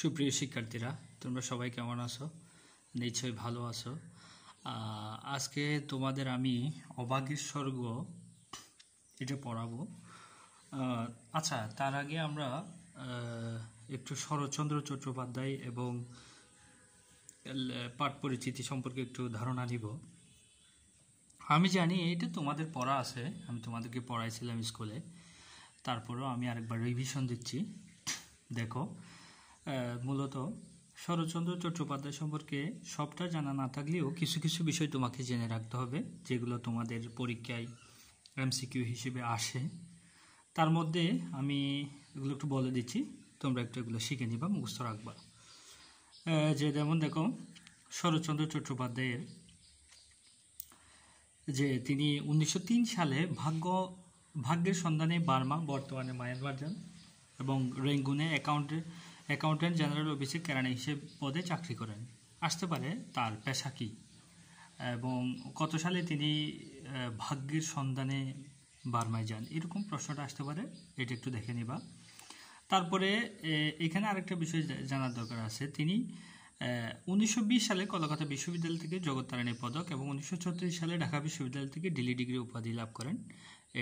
সুপ্রিয় শিক্ষার্থীরা তোমরা সবাই কেমন আছো নিশ্চয়ই ভালো আছো আজকে তোমাদের আমি অবাগের স্বর্গ এটা পড়াবো আচ্ছা তার আগে আমরা একটু শরৎচন্দ্র চট্টোপাধ্যায় এবং পাঠ পরিচিতি সম্পর্কে একটু ধারণা নিব আমি জানি এটা তোমাদের পড়া আছে আমি তোমাদেরকে পড়াইছিলাম স্কুলে তারপরেও আমি আরেকবার রিভিশন দিচ্ছি দেখো মূলত শরৎচন্দ্র চট্টোপাধ্যায় সম্পর্কে সবটা জানা না থাকলেও কিছু কিছু বিষয় তোমাকে জেনে রাখতে হবে যেগুলো তোমাদের পরীক্ষায় এমসিকিউ হিসেবে আসে তার মধ্যে আমি এগুলো একটু বলে দিচ্ছি তোমরা একটু এগুলো শিখে নিবা মুখস্থ রাখবা যে যেমন দেখো শরৎচন্দ্র চট্টোপাধ্যায়ের যে তিনি উনিশশো সালে ভাগ্য ভাগ্যের সন্ধানে বার্মা বর্তমানে মায়ানমার যান এবং রেঙ্গুনে অ্যাকাউন্টের অ্যাকাউন্ট্যান্ট জেনারেল অফিসে কেরানি হিসেব পদে চাকরি করেন আসতে পারে তার পেশা কী এবং কত সালে তিনি ভাগ্যের সন্ধানে বার্মায় যান এরকম প্রশ্নটা আসতে পারে এটা একটু দেখে নিবা তারপরে এখানে আরেকটা বিষয় জানার দরকার আছে তিনি উনিশশো সালে কলকাতা বিশ্ববিদ্যালয় থেকে জগত্তারিণী পদক এবং উনিশশো সালে ঢাকা বিশ্ববিদ্যালয় থেকে ডিলি ডিগ্রি উপাধি লাভ করেন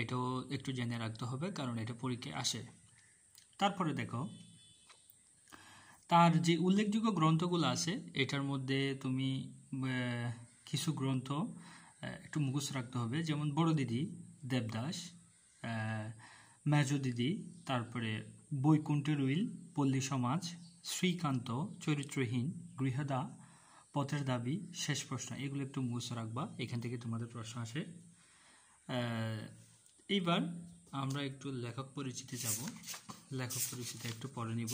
এটাও একটু জেনে রাখতে হবে কারণ এটা পরীক্ষায় আসে তারপরে দেখো তার যে উল্লেখযোগ্য গ্রন্থগুলো আছে এটার মধ্যে তুমি কিছু গ্রন্থ একটু মুখস্থ রাখতে হবে যেমন বড় দিদি দেবদাস মেজ দিদি তারপরে বৈকুণ্ঠের উইল পল্লী সমাজ শ্রীকান্ত চরিত্রহীন গৃহদা পথের দাবি শেষ প্রশ্ন এগুলো একটু মুখস্থ রাখবা এখান থেকে তোমাদের প্রশ্ন আসে এইবার আমরা একটু লেখক পরিচিতি যাব লেখক পরিচিতি একটু পরে নিব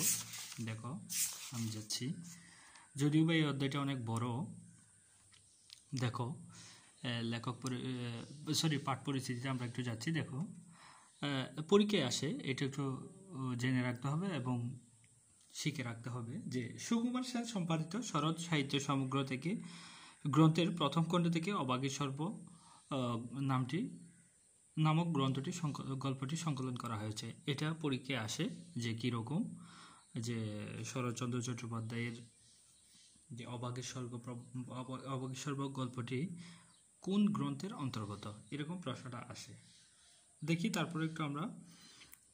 দেখো আমি যাচ্ছি যদিও বা এই অধ্যায়টা অনেক বড় দেখো লেখক সরি পাঠ পরিস্থিতিতে আমরা একটু যাচ্ছি দেখো পরীক্ষায় আসে এটা একটু জেনে রাখতে হবে এবং শিখে রাখতে হবে যে সুকুমার সেন সম্পাদিত শরৎ সাহিত্য সমগ্র থেকে গ্রন্থের প্রথম খণ্ড থেকে অবাগী সর্ব নামটি নামক গ্রন্থটি গল্পটি সংকলন করা হয়েছে এটা পরীক্ষায় আসে যে কীরকম যে শরৎচন্দ্র চট্টোপাধ্যায়ের যে অবাগের স্বর্গ অবাগের স্বর্গ গল্পটি কোন গ্রন্থের অন্তর্গত এরকম প্রশ্নটা আসে দেখি তারপরে একটু আমরা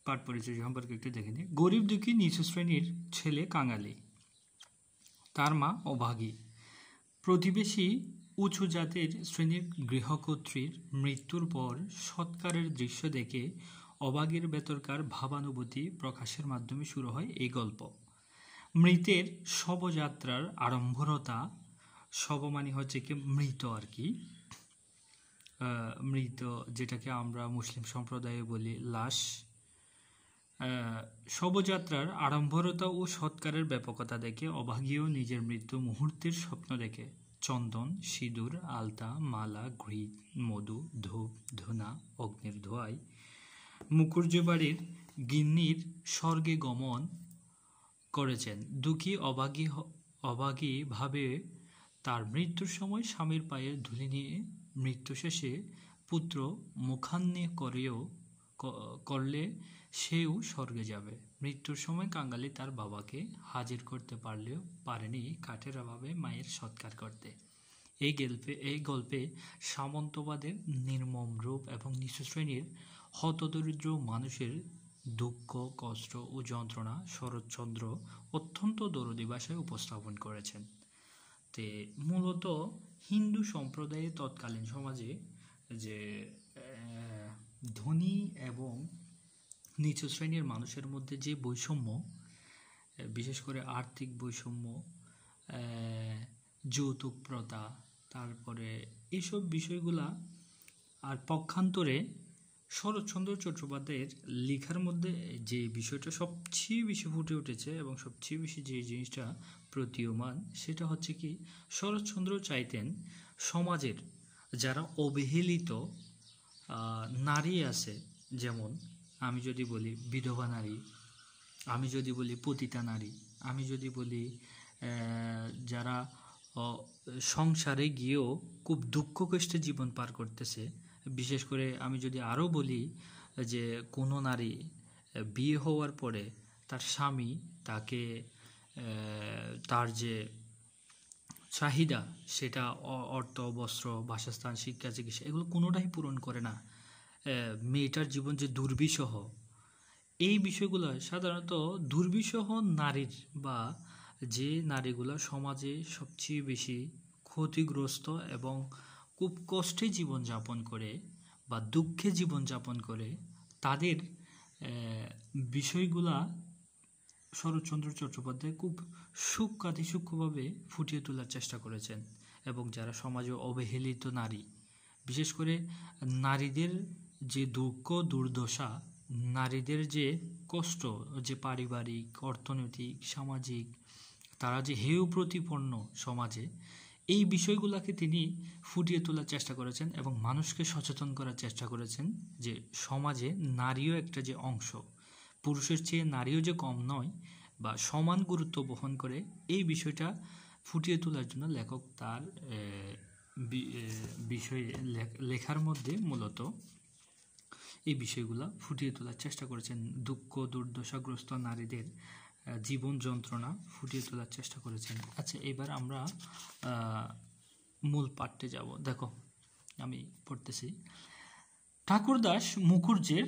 পাঠ পরিচয় সম্পর্কে একটু দেখে নিই গরিব দুঃখী নিচু শ্রেণীর ছেলে কাঙালি তার মা অভাগী প্রতিবেশী উঁচু জাতির শ্রেণীর গৃহকর্ত্রীর মৃত্যুর পর সৎকারের দৃশ্য দেখে অবাগের বেতরকার ভাবানুভূতি প্রকাশের মাধ্যমে শুরু হয় এই গল্প মৃতের শবযাত্রার আড়ম্বরতা শব মানে হচ্ছে কি মৃত আর কি মৃত যেটাকে আমরা মুসলিম সম্প্রদায়ে বলি লাশ শবযাত্রার আড়ম্বরতা ও সৎকারের ব্যাপকতা দেখে অভাগীয় নিজের মৃত্যু মুহূর্তের স্বপ্ন দেখে চন্দন সিঁদুর আলতা মালা ঘৃ মধু ধূপ ধুনা অগ্নির ধোয়াই মুকুর্যবাড়ির গিন্নির স্বর্গে গমন করেছেন দুঃখী অভাগী অভাগীভাবে তার মৃত্যুর সময় স্বামীর পায়ের ধুলি নিয়ে মৃত্যু শেষে পুত্র মুখান্নি করেও করলে সেও স্বর্গে যাবে মৃত্যুর সময় কাঙ্গালি তার বাবাকে হাজির করতে পারলেও পারেনি কাঠের অভাবে মায়ের সৎকার করতে এই গল্পে এই গল্পে সামন্তবাদের নির্মম রূপ এবং নিচু শ্রেণীর হতদরিদ্র মানুষের দুঃখ কষ্ট ও যন্ত্রণা শরৎচন্দ্র অত্যন্ত দরদি ভাষায় উপস্থাপন করেছেন তে মূলত হিন্দু সম্প্রদায়ের তৎকালীন সমাজে যে ধনী এবং নিচু শ্রেণীর মানুষের মধ্যে যে বৈষম্য বিশেষ করে আর্থিক বৈষম্য যৌতুক প্রথা তারপরে এইসব বিষয়গুলা আর পক্ষান্তরে শরৎচন্দ্র চট্টোপাধ্যায়ের লেখার মধ্যে যে বিষয়টা সবচেয়ে বেশি ফুটে উঠেছে এবং সবচেয়ে বেশি যে জিনিসটা প্রতীয়মান সেটা হচ্ছে কি শরৎচন্দ্র চাইতেন সমাজের যারা অবহেলিত নারী আছে যেমন আমি যদি বলি বিধবা নারী আমি যদি বলি পতিতা নারী আমি যদি বলি যারা সংসারে গিয়েও খুব দুঃখ কষ্টে জীবন পার করতেছে বিশেষ করে আমি যদি আরও বলি যে কোনো নারী বিয়ে হওয়ার পরে তার স্বামী তাকে তার যে চাহিদা সেটা অর্থ বস্ত্র বাসস্থান শিক্ষা চিকিৎসা এগুলো কোনোটাই পূরণ করে না মেয়েটার জীবন যে দুর্বিষহ এই বিষয়গুলো সাধারণত দুর্বিষহ নারীর বা যে নারীগুলো সমাজে সবচেয়ে বেশি ক্ষতিগ্রস্ত এবং খুব কষ্টে জীবনযাপন করে বা দুঃখে জীবনযাপন করে তাদের বিষয়গুলা শরৎচন্দ্র চট্টোপাধ্যায় খুব সূক্ষাতি সূক্ষ্মভাবে ফুটিয়ে তোলার চেষ্টা করেছেন এবং যারা সমাজে অবহেলিত নারী বিশেষ করে নারীদের যে দুঃখ দুর্দশা নারীদের যে কষ্ট যে পারিবারিক অর্থনৈতিক সামাজিক তারা যে হেউ প্রতিপন্ন সমাজে এই বিষয়গুলোকে তিনি ফুটিয়ে তোলার চেষ্টা করেছেন এবং মানুষকে সচেতন করার চেষ্টা করেছেন যে সমাজে নারীও একটা যে অংশ পুরুষের চেয়ে নারীও যে কম নয় বা সমান গুরুত্ব বহন করে এই বিষয়টা ফুটিয়ে তোলার জন্য লেখক তার বিষয়ে লেখার মধ্যে মূলত এই বিষয়গুলো ফুটিয়ে তোলার চেষ্টা করেছেন দুঃখ দুর্দশাগ্রস্ত নারীদের জীবন যন্ত্রণা ফুটিয়ে তোলার চেষ্টা করেছেন আচ্ছা এবার আমরা মূল পাঠে যাব দেখো আমি পড়তেছি ঠাকুরদাস মুখুর্জের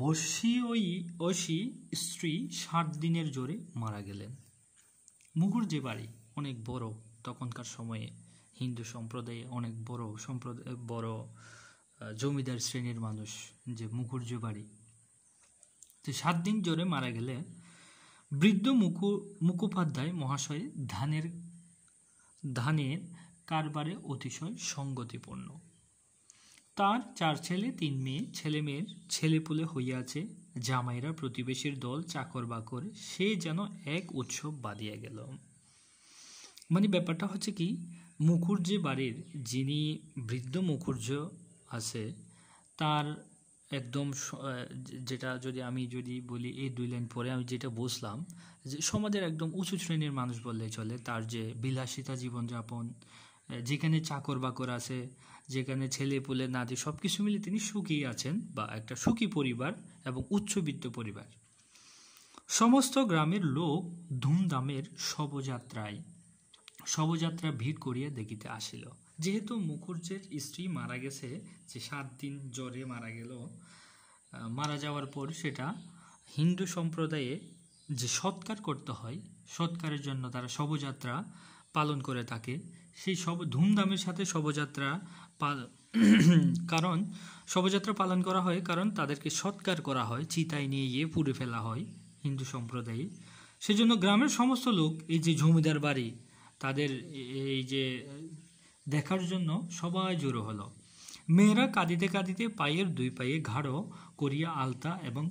বর্ষী ওই অসি স্ত্রী ষাট দিনের জোরে মারা গেলেন মুখুর্জে বাড়ি অনেক বড় তখনকার সময়ে হিন্দু সম্প্রদায়ে অনেক বড় সম্প্রদায় বড় জমিদার শ্রেণীর মানুষ যে মুখুর্য বাড়ি তো সাত দিন জ্বরে মারা গেলে বৃদ্ধ মুখু মুখোপাধ্যায় মহাশয় ধানের ধানের কারবারে অতিশয় সঙ্গতিপূর্ণ তার চার ছেলে তিন মেয়ে ছেলে মেয়ের ছেলেপুলে হইয়াছে জামাইরা প্রতিবেশীর দল চাকর বাকর সে যেন এক উৎসব বাঁধিয়া গেল মানে ব্যাপারটা হচ্ছে কি মুখুর্জি বাড়ির যিনি বৃদ্ধ মুখুর্য আছে তার একদম যেটা যদি আমি যদি বলি এই দুই লাইন পরে আমি যেটা বসলাম যে সমাজের একদম উঁচু শ্রেণীর মানুষ বললে চলে তার যে বিলাসিতা জীবনযাপন যেখানে চাকর বাকর আছে যেখানে ছেলে পুলে নাতি সব কিছু মিলে তিনি সুখী আছেন বা একটা সুখী পরিবার এবং উচ্চবিত্ত পরিবার সমস্ত গ্রামের লোক ধুমধামের শবযাত্রায় শবযাত্রা ভিড় করিয়া দেখিতে আসিল যেহেতু মুখুর্জের স্ত্রী মারা গেছে যে সাত দিন জ্বরে মারা গেল মারা যাওয়ার পর সেটা হিন্দু সম্প্রদায়ে যে সৎকার করতে হয় সৎকারের জন্য তারা শবযাত্রা পালন করে থাকে সেই সব ধুমধামের সাথে শবযাত্রা পাল কারণ শবযাত্রা পালন করা হয় কারণ তাদেরকে সৎকার করা হয় চিতায় নিয়ে গিয়ে পুড়ে ফেলা হয় হিন্দু সম্প্রদায়ে সেজন্য গ্রামের সমস্ত লোক এই যে জমিদার বাড়ি তাদের এই যে দেখার জন্য সবাই জড়ো হলো মেয়েরা কাঁদিতে কাঁদিতে পায়ের দুই পায়ে ঘাড়ো করিয়া আলতা এবং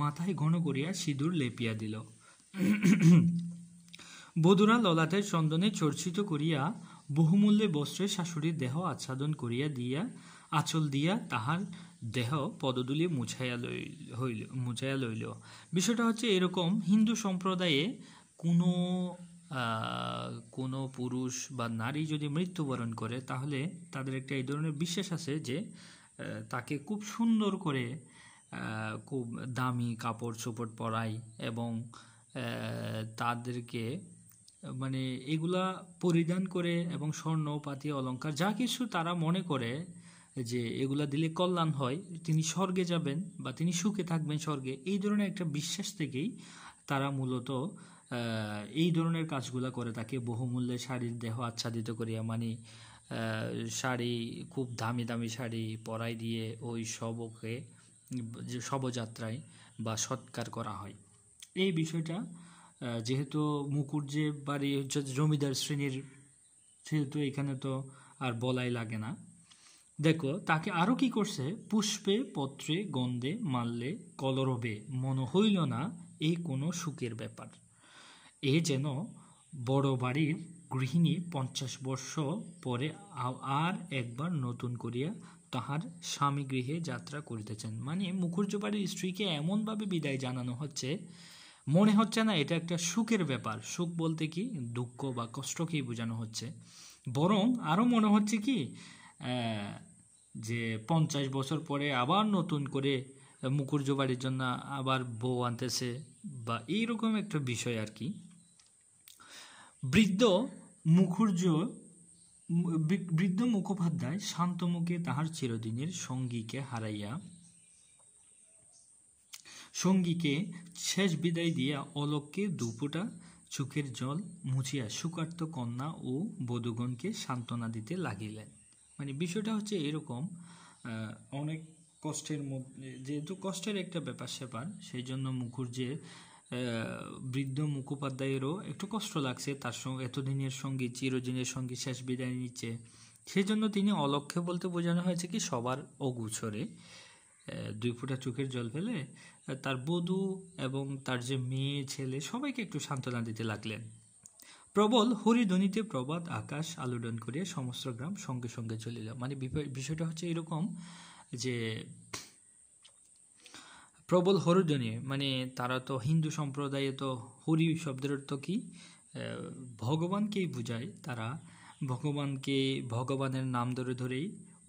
মাথায় ঘন করিয়া সিঁদুর লেপিয়া দিল বধুরা ললাতে চন্দনে চর্চিত করিয়া বহুমূল্যে বস্ত্রে শাশুড়ির দেহ আচ্ছাদন করিয়া দিয়া আঁচল দিয়া তাহার দেহ পদদুলি মুছাইয়া লইল মুছাইয়া লইল বিষয়টা হচ্ছে এরকম হিন্দু সম্প্রদায়ে কোনো কোনো পুরুষ বা নারী যদি মৃত্যুবরণ করে তাহলে তাদের একটা এই ধরনের বিশ্বাস আছে যে তাকে খুব সুন্দর করে খুব দামি কাপড় চোপড় পরাই এবং তাদেরকে মানে এগুলা পরিধান করে এবং স্বর্ণ পাতি অলঙ্কার যা কিছু তারা মনে করে যে এগুলা দিলে কল্যাণ হয় তিনি স্বর্গে যাবেন বা তিনি সুখে থাকবেন স্বর্গে এই ধরনের একটা বিশ্বাস থেকেই তারা মূলত এই ধরনের কাজগুলো করে থাকে বহুমূল্যে শাড়ির দেহ আচ্ছাদিত করিয়া মানে শাড়ি খুব দামি দামি শাড়ি পরাই দিয়ে ওই শবকে শবযাত্রায় বা সৎকার করা হয় এই বিষয়টা যেহেতু মুকুট যে বাড়ি হচ্ছে জমিদার শ্রেণীর সেহেতু এখানে তো আর বলাই লাগে না দেখো তাকে আরও কি করছে পুষ্পে পত্রে গন্ধে মাললে কলরবে মনে হইল না এই কোনো সুখের ব্যাপার এ যেন বড় বাড়ির গৃহিণী পঞ্চাশ বর্ষ পরে আর একবার নতুন করিয়া তাহার স্বামী গৃহে যাত্রা করিতেছেন মানে মুখুজ্জ বাড়ির স্ত্রীকে এমনভাবে বিদায় জানানো হচ্ছে মনে হচ্ছে না এটা একটা সুখের ব্যাপার সুখ বলতে কি দুঃখ বা কষ্টকেই বোঝানো হচ্ছে বরং আরও মনে হচ্ছে কি যে পঞ্চাশ বছর পরে আবার নতুন করে মুখুজ্জ বাড়ির জন্য আবার বউ আনতেছে বা এইরকম একটা বিষয় আর কি বৃদ্ধ মুখুর্য বৃদ্ধ মুখোপাধ্যায় শান্ত মুখে তাহার চিরদিনের সঙ্গীকে হারাইয়া সঙ্গীকে শেষ বিদায় দিয়া অলককে দুপুটা চোখের জল মুছিয়া সুকার্ত কন্যা ও বধুগণকে সান্ত্বনা দিতে লাগিলেন মানে বিষয়টা হচ্ছে এরকম অনেক কষ্টের মধ্যে যেহেতু কষ্টের একটা ব্যাপার স্যাপার সেই জন্য মুখুর্জের বৃদ্ধ মুখোপাধ্যায়েরও একটু কষ্ট লাগছে তার সঙ্গে এতদিনের সঙ্গী চিরদিনের সঙ্গী শেষ বিদায় নিচ্ছে সেজন্য তিনি অলক্ষ্যে বলতে বোঝানো হয়েছে কি সবার অগুছরে দুই ফোঁটা চোখের জল ফেলে তার বধু এবং তার যে মেয়ে ছেলে সবাইকে একটু সান্ত্বনা দিতে লাগলেন প্রবল হরিধ্বনিতে প্রবাদ আকাশ আলোড়ন করিয়া সমস্ত গ্রাম সঙ্গে সঙ্গে চলিল মানে বিষয়টা হচ্ছে এরকম যে প্রবল হরজনীয় মানে তারা তো হিন্দু সম্প্রদায়ে তো হরি শব্দের অর্থ কী ভগবানকেই বোঝায় তারা ভগবানকে ভগবানের নাম ধরে ধরেই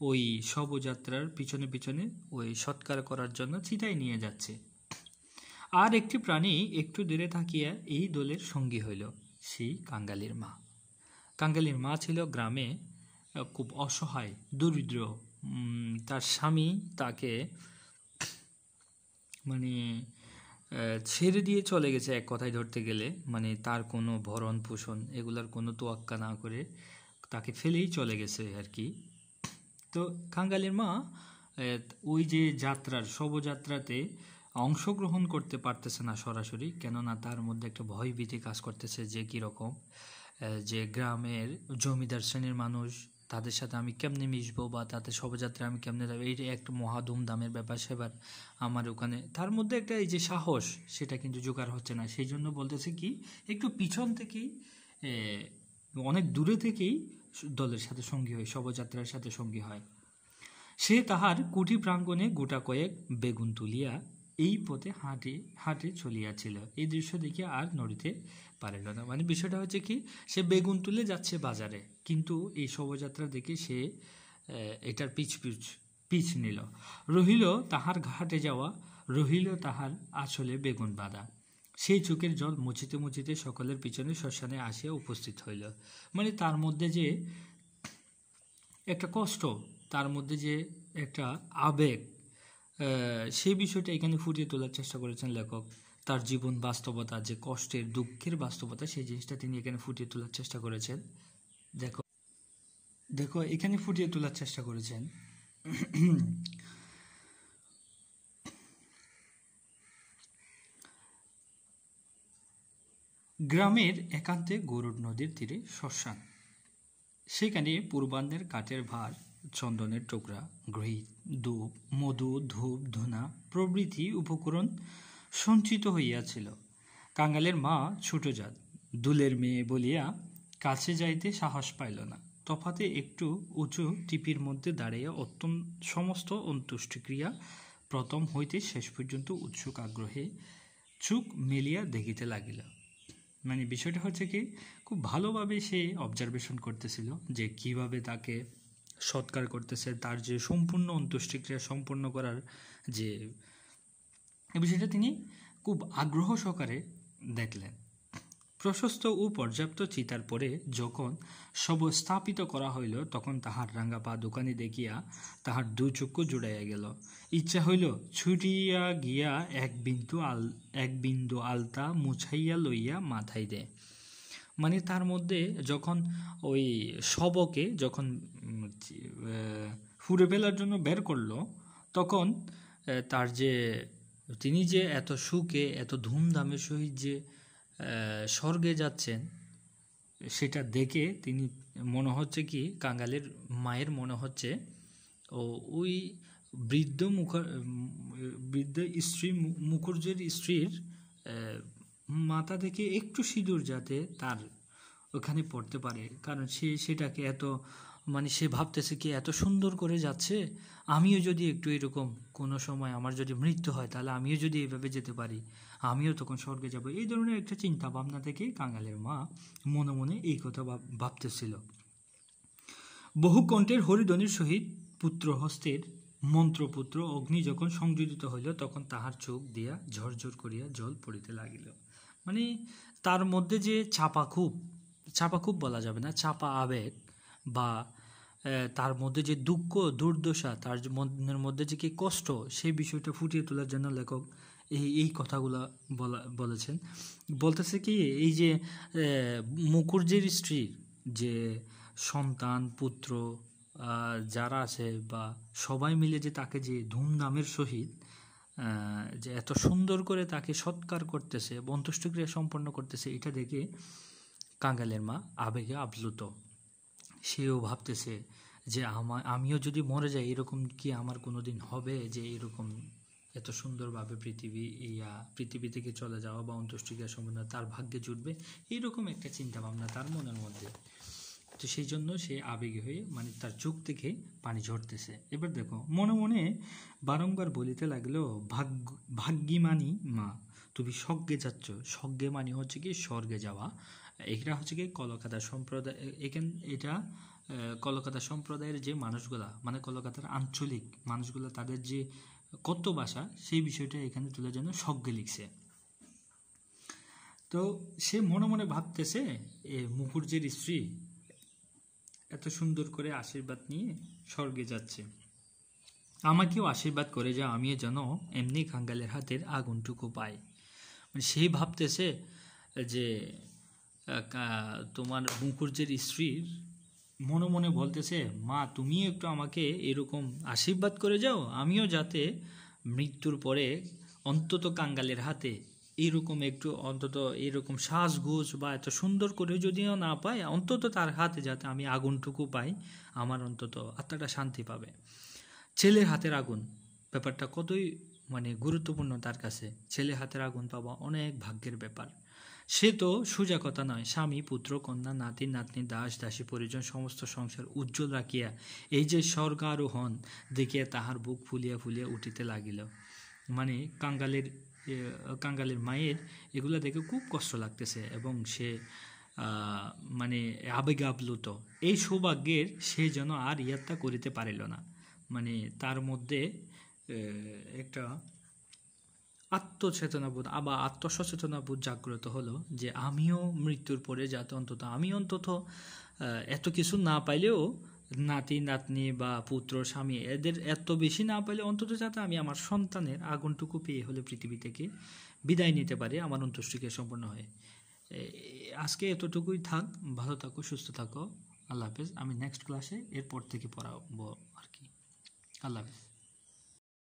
ওই শবযাত্রার পিছনে পিছনে ওই সৎকার করার জন্য ছিটাই নিয়ে যাচ্ছে আর একটি প্রাণী একটু দূরে থাকিয়া এই দলের সঙ্গী হইল সেই কাঙ্গালির মা কাঙ্গালির মা ছিল গ্রামে খুব অসহায় দরিদ্র তার স্বামী তাকে মানে ছেড়ে দিয়ে চলে গেছে এক কথায় ধরতে গেলে মানে তার কোনো ভরণ পোষণ এগুলার কোনো তোয়াক্কা না করে তাকে ফেলেই চলে গেছে আর কি তো কাঙ্গালের মা ওই যে যাত্রার শবযাত্রাতে অংশগ্রহণ করতে পারতেছে না সরাসরি কেননা তার মধ্যে একটা ভয়ভীতি কাজ করতেছে যে কীরকম যে গ্রামের জমিদার শ্রেণীর মানুষ তাদের সাথে আমি কেমনে মিশবো বা তাদের শোভাযাত্রায় আমি কেমনে যাবো এইটা একটা মহা ধুমধামের ব্যাপার সেবার আমার ওখানে তার মধ্যে একটা এই যে সাহস সেটা কিন্তু জোগাড় হচ্ছে না সেই জন্য বলতেছে কি একটু পিছন থেকেই অনেক দূরে থেকেই দলের সাথে সঙ্গী হয় শবযাত্রার সাথে সঙ্গী হয় সে তাহার কুটি প্রাঙ্গণে গোটা কয়েক বেগুন তুলিয়া এই পথে হাঁটে হাঁটে চলিয়াছিল এই দৃশ্য দেখে আর নড়িতে পারিল না মানে বিষয়টা হচ্ছে কি সে বেগুন তুলে যাচ্ছে বাজারে কিন্তু এই শোভাযাত্রা দেখে সে এটার পিছ পিছ পিছ নিল রহিল তাহার ঘাটে যাওয়া রহিল তাহার আসলে বেগুন বাঁধা সেই চোখের জল মুচিতে মুচিতে সকলের পিছনে শ্মশানে আসিয়া উপস্থিত হইল মানে তার মধ্যে যে একটা কষ্ট তার মধ্যে যে একটা আবেগ সেই বিষয়টা এখানে ফুটিয়ে তোলার চেষ্টা করেছেন লেখক তার জীবন বাস্তবতা যে কষ্টের দুঃখের বাস্তবতা সেই জিনিসটা তিনি এখানে ফুটিয়ে তোলার চেষ্টা করেছেন দেখো দেখো এখানে ফুটিয়ে তোলার চেষ্টা করেছেন গ্রামের একান্তে গরুর নদীর তীরে শ্মশান সেখানে পূর্বান্নের কাঠের ভার চন্দনের টুকরা ঘৃ ধূপ মধু ধূপ ধুনা প্রভৃতি উপকরণ সঞ্চিত হইয়াছিল কাঙ্গালের মা ছোটজাত দুলের মেয়ে বলিয়া কাছে যাইতে সাহস পাইল না তফাতে একটু উঁচু টিপির মধ্যে দাঁড়াইয়া অত্যন্ত সমস্ত অন্তুষ্টিক্রিয়া প্রথম হইতে শেষ পর্যন্ত উৎসুক আগ্রহে চুক মেলিয়া দেখিতে লাগিল মানে বিষয়টা হচ্ছে কি খুব ভালোভাবে সে অবজারভেশন করতেছিল যে কিভাবে তাকে সৎকার করতেছে তার যে সম্পূর্ণ অন্ত্যেষ্টিক্রিয়া সম্পূর্ণ করার যে বিষয়টা তিনি খুব আগ্রহ সহকারে দেখলেন প্রশস্ত ও পর্যাপ্ত চিতার পরে যখন শব স্থাপিত করা হইল তখন তাহার রাঙ্গা পা দোকানে দেখিয়া তাহার দু চক্ষু জুড়াইয়া গেল ইচ্ছা হইল ছুটিয়া গিয়া এক বিন্দু আল এক বিন্দু আলতা মুছাইয়া লইয়া মাথায় দেয় মানে তার মধ্যে যখন ওই শবকে যখন ফুরে ফেলার জন্য বের করল তখন তার যে তিনি যে এত সুখে এত ধুমধামের সহিত যে স্বর্গে যাচ্ছেন সেটা দেখে তিনি মনে হচ্ছে কি কাঙ্গালের মায়ের মনে হচ্ছে ও ওই বৃদ্ধ মুখ বৃদ্ধ স্ত্রী মুখর্জের স্ত্রীর মাথা থেকে একটু সিঁদুর যাতে তার ওখানে পড়তে পারে কারণ সে সেটাকে এত মানে সে ভাবতেছে কি এত সুন্দর করে যাচ্ছে আমিও যদি একটু এরকম কোনো সময় আমার যদি মৃত্যু হয় তাহলে আমিও যদি এভাবে যেতে পারি আমিও তখন স্বর্গে যাব এই ধরনের একটা চিন্তা ভাবনা থেকে কাঙালের মা মনে মনে এই কথা ভাবতেছিল বহু কণ্ঠের হরিধ্বনির সহিত পুত্র হস্তের মন্ত্রপুত্র অগ্নি যখন সংযোজিত হইল তখন তাহার চোখ দিয়া ঝরঝর করিয়া জল পড়িতে লাগিল মানে তার মধ্যে যে চাপা খুব চাপা খুব বলা যাবে না চাপা আবেগ বা তার মধ্যে যে দুঃখ দুর্দশা তার মনের মধ্যে যে কি কষ্ট সেই বিষয়টা ফুটিয়ে তোলার জন্য লেখক এই এই কথাগুলো বলা বলেছেন বলতেছে কি এই যে মুখুর্জির স্ত্রীর যে সন্তান পুত্র যারা আছে বা সবাই মিলে যে তাকে যে ধুমধামের সহিত যে এত সুন্দর করে তাকে সৎকার করতেছে বন্তুষ্টক্রিয়া সম্পন্ন করতেছে এটা দেখে কাঙ্গালের মা আবেগে আপ্লুত সেও ভাবতেছে যে আমার আমিও যদি মরে যাই এরকম কি আমার কোনো দিন হবে যে এরকম এত সুন্দরভাবে পৃথিবী ইয়া পৃথিবী থেকে চলে যাওয়া বা অন্তুষ্টিকার সম্বন্ধে তার ভাগ্যে জুটবে এইরকম একটা চিন্তা ভাবনা তার মনের মধ্যে তো সেই জন্য সে আবেগে হয়ে মানে তার চোখ থেকে পানি ঝরতেছে এবার দেখো মনে মনে বারংবার বলিতে লাগলো ভাগ্য ভাগ্যিমানি মা তুমি স্বর্গে যাচ্ছ স্বর্গে মানি হচ্ছে কি স্বর্গে যাওয়া এটা হচ্ছে কি কলকাতা সম্প্রদায় এখান এটা কলকাতা সম্প্রদায়ের যে মানুষগুলা মানে কলকাতার আঞ্চলিক মানুষগুলা তাদের যে কত ভাষা সেই বিষয়টা এখানে তুলে যেন সজ্ঞে লিখছে তো সে মনে মনে ভাবতেছে এ মুখুর্জির স্ত্রী এত সুন্দর করে আশীর্বাদ নিয়ে স্বর্গে যাচ্ছে আমাকেও আশীর্বাদ করে যা আমি যেন এমনি কাঙ্গালের হাতের আগুনটুকু পাই মানে সেই ভাবতেছে যে তোমার মুখুর্যের স্ত্রীর মনে মনে বলতেছে মা তুমি একটু আমাকে এরকম আশীর্বাদ করে যাও আমিও যাতে মৃত্যুর পরে অন্তত কাঙ্গালের হাতে এরকম একটু অন্তত এরকম শ্বাসগোজ বা এত সুন্দর করে যদিও না পাই অন্তত তার হাতে যাতে আমি আগুনটুকু পাই আমার অন্তত আত্মাটা শান্তি পাবে ছেলের হাতের আগুন ব্যাপারটা কতই মানে গুরুত্বপূর্ণ তার কাছে ছেলে হাতের আগুন পাওয়া অনেক ভাগ্যের ব্যাপার সে তো সোজা কথা নয় স্বামী পুত্র কন্যা নাতি নাতনি দাস দাসী পরিজন সমস্ত সংসার উজ্জ্বল রাখিয়া এই যে স্বর্গারোহণ দেখিয়া তাহার বুক ফুলিয়া ফুলিয়া উঠিতে লাগিল মানে কাঙ্গালের কাঙ্গালের মায়ের এগুলা দেখে খুব কষ্ট লাগতেছে এবং সে মানে আবেগে আপ্লুত এই সৌভাগ্যের সে যেন আর ইয়াত্তা করিতে পারিল না মানে তার মধ্যে একটা আত্মচেতনাবোধ আবার আত্মসচেতনাবোধ জাগ্রত হলো যে আমিও মৃত্যুর পরে যাতে অন্তত আমি অন্তত এত কিছু না পাইলেও নাতি নাতনি বা পুত্র স্বামী এদের এত বেশি না পাইলে অন্তত যাতে আমি আমার সন্তানের আগুনটুকু পেয়ে হলে পৃথিবী থেকে বিদায় নিতে পারি আমার অন্তুষ্টিকে সম্পন্ন হয় আজকে এতটুকুই থাক ভালো থাকো সুস্থ থাকো আল্লাহ হাফেজ আমি নেক্সট ক্লাসে এরপর থেকে পড়াবো আর কি আল্লাহ হাফেজ